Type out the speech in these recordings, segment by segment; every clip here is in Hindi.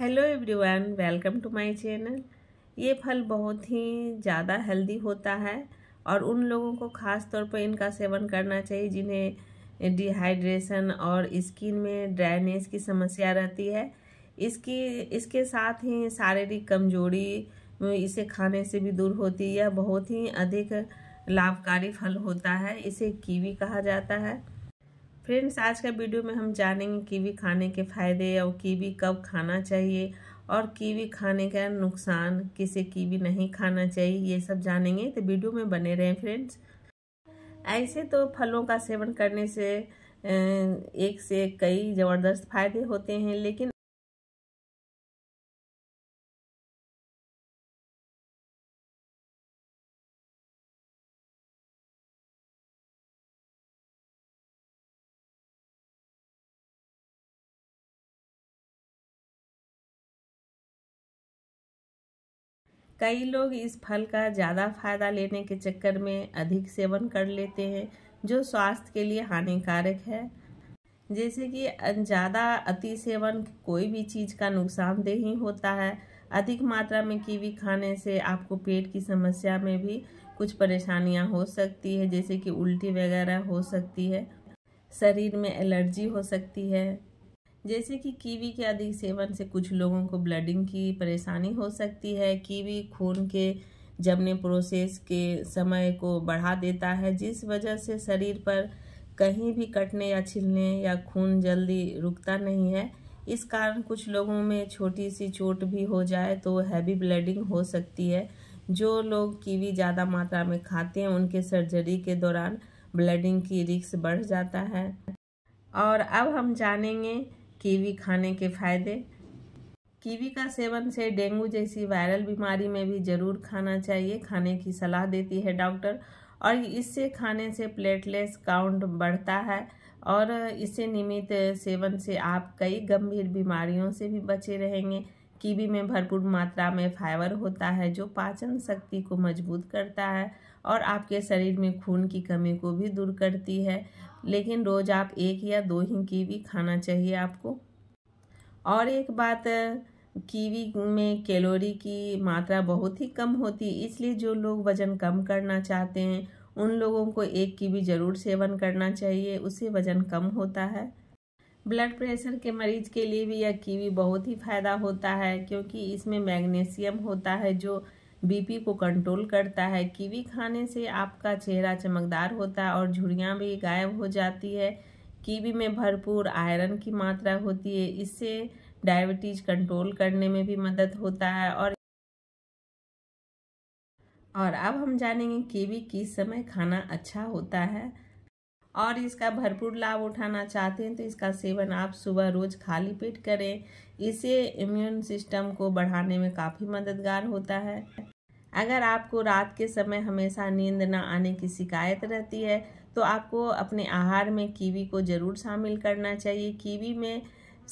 hello everyone welcome to my channel ये फल बहुत ही ज़्यादा हेल्दी होता है और उन लोगों को ख़ास तौर पर इनका सेवन करना चाहिए जिन्हें डिहाइड्रेशन और स्किन में ड्राइनेस की समस्या रहती है इसकी इसके साथ ही शारीरिक कमजोरी इसे खाने से भी दूर होती है बहुत ही अधिक लाभकारी फल होता है इसे कीवी कहा जाता है फ्रेंड्स आज का वीडियो में हम जानेंगे कीवी खाने के फ़ायदे और कीवी कब खाना चाहिए और कीवी खाने का नुकसान किसे कीवी नहीं खाना चाहिए ये सब जानेंगे तो वीडियो में बने रहें फ्रेंड्स ऐसे तो फलों का सेवन करने से एक से कई ज़बरदस्त फायदे होते हैं लेकिन कई लोग इस फल का ज़्यादा फायदा लेने के चक्कर में अधिक सेवन कर लेते हैं जो स्वास्थ्य के लिए हानिकारक है जैसे कि ज़्यादा अति सेवन कोई भी चीज़ का नुकसानदेह ही होता है अधिक मात्रा में कीवी खाने से आपको पेट की समस्या में भी कुछ परेशानियां हो सकती है जैसे कि उल्टी वगैरह हो सकती है शरीर में एलर्जी हो सकती है जैसे कि कीवी के अधिक सेवन से कुछ लोगों को ब्लडिंग की परेशानी हो सकती है कीवी खून के जमने प्रोसेस के समय को बढ़ा देता है जिस वजह से शरीर पर कहीं भी कटने या छिलने या खून जल्दी रुकता नहीं है इस कारण कुछ लोगों में छोटी सी चोट भी हो जाए तो हैवी ब्लडिंग हो सकती है जो लोग कीवी ज़्यादा मात्रा में खाते हैं उनके सर्जरी के दौरान ब्लडिंग की रिक्स बढ़ जाता है और अब हम जानेंगे कीवी खाने के फायदे कीवी का सेवन से डेंगू जैसी वायरल बीमारी में भी जरूर खाना चाहिए खाने की सलाह देती है डॉक्टर और इससे खाने से प्लेटलेस काउंट बढ़ता है और इससे नियमित सेवन से आप कई गंभीर बीमारियों से भी बचे रहेंगे कीवी में भरपूर मात्रा में फाइबर होता है जो पाचन शक्ति को मजबूत करता है और आपके शरीर में खून की कमी को भी दूर करती है लेकिन रोज़ आप एक या दो ही कीवी खाना चाहिए आपको और एक बात कीवी में कैलोरी की मात्रा बहुत ही कम होती है इसलिए जो लोग वज़न कम करना चाहते हैं उन लोगों को एक कीवी ज़रूर सेवन करना चाहिए उससे वज़न कम होता है ब्लड प्रेशर के मरीज के लिए भी यह कीवी बहुत ही फायदा होता है क्योंकि इसमें मैग्नीशियम होता है जो बीपी को कंट्रोल करता है कीवी खाने से आपका चेहरा चमकदार होता है और झुड़ियाँ भी गायब हो जाती है कीवी में भरपूर आयरन की मात्रा होती है इससे डायबिटीज कंट्रोल करने में भी मदद होता है और और अब हम जानेंगे कीवी किस समय खाना अच्छा होता है और इसका भरपूर लाभ उठाना चाहते हैं तो इसका सेवन आप सुबह रोज खाली पेट करें इसे इम्यून सिस्टम को बढ़ाने में काफ़ी मददगार होता है अगर आपको रात के समय हमेशा नींद ना आने की शिकायत रहती है तो आपको अपने आहार में कीवी को ज़रूर शामिल करना चाहिए कीवी में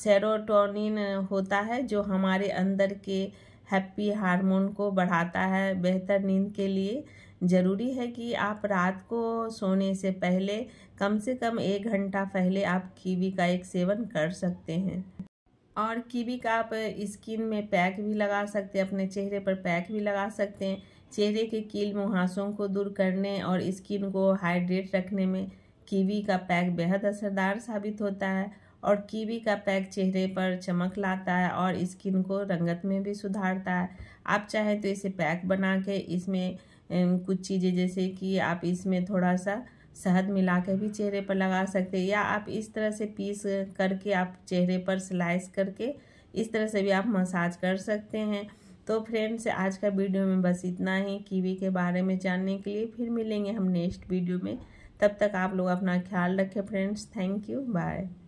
सेरोटोनिन होता है जो हमारे अंदर के हैप्पी हार्मोन को बढ़ाता है बेहतर नींद के लिए ज़रूरी है कि आप रात को सोने से पहले कम से कम एक घंटा पहले आप कीवी का एक सेवन कर सकते हैं और कीवी का आप स्किन में पैक भी लगा सकते हैं अपने चेहरे पर पैक भी लगा सकते हैं चेहरे के कील मुहासों को दूर करने और स्किन को हाइड्रेट रखने में कीवी का पैक बेहद असरदार साबित होता है और कीवी का पैक चेहरे पर चमक लाता है और स्किन को रंगत में भी सुधारता है आप चाहें तो इसे पैक बना के इसमें कुछ चीज़ें जैसे कि आप इसमें थोड़ा सा शहद मिला के भी चेहरे पर लगा सकते हैं या आप इस तरह से पीस करके आप चेहरे पर स्लाइस करके इस तरह से भी आप मसाज कर सकते हैं तो फ्रेंड्स आज का वीडियो में बस इतना ही कीवी के बारे में जानने के लिए फिर मिलेंगे हम नेक्स्ट वीडियो में तब तक आप लोग अपना ख्याल रखें फ्रेंड्स थैंक यू बाय